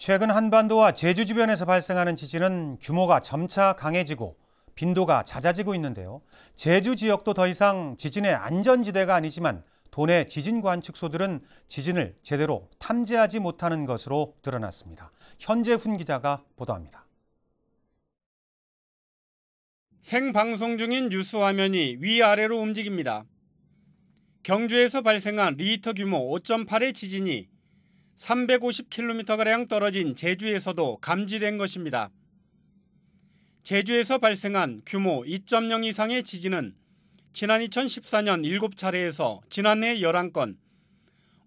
최근 한반도와 제주 주변에서 발생하는 지진은 규모가 점차 강해지고 빈도가 잦아지고 있는데요. 제주 지역도 더 이상 지진의 안전지대가 아니지만 도내 지진 관측소들은 지진을 제대로 탐지하지 못하는 것으로 드러났습니다. 현재훈 기자가 보도합니다. 생방송 중인 뉴스 화면이 위아래로 움직입니다. 경주에서 발생한 리히터 규모 5.8의 지진이 350km가량 떨어진 제주에서도 감지된 것입니다. 제주에서 발생한 규모 2.0 이상의 지진은 지난 2014년 7차례에서 지난해 11건,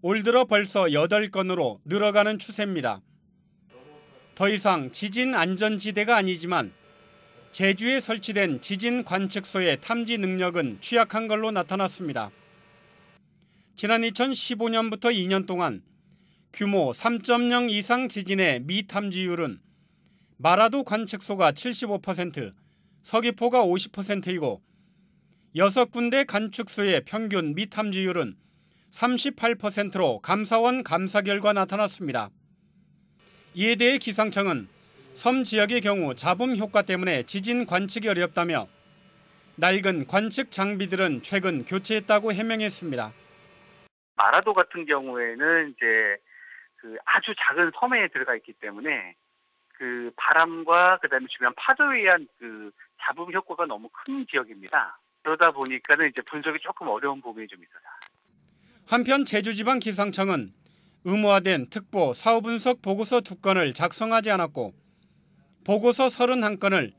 올 들어 벌써 8건으로 늘어가는 추세입니다. 더 이상 지진 안전지대가 아니지만 제주에 설치된 지진 관측소의 탐지 능력은 취약한 걸로 나타났습니다. 지난 2015년부터 2년 동안 규모 3.0 이상 지진의 미탐지율은 마라도 관측소가 75%, 서귀포가 50%이고 6군데 관측소의 평균 미탐지율은 38%로 감사원 감사 결과 나타났습니다. 이에 대해 기상청은 섬 지역의 경우 잡음 효과 때문에 지진 관측이 어렵다며 낡은 관측 장비들은 최근 교체했다고 해명했습니다. 마라도 같은 경우에는 이제 그 아주 작은 섬에 들어가 있기 때문에 그 바람과 그다음에 주변 파도에 의한 그 잡음 효과가 너무 큰 지역입니다. 그러다 보니까는 이제 분석이 조금 어려운 부분이 좀 있어요. 한편 제주지방 기상청은 의무화된 특보 사후 분석 보고서 두 건을 작성하지 않았고 보고서 31건을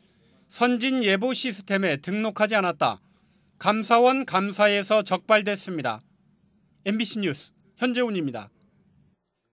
선진 예보 시스템에 등록하지 않았다. 감사원 감사에서 적발됐습니다. MBC 뉴스 현재훈입니다.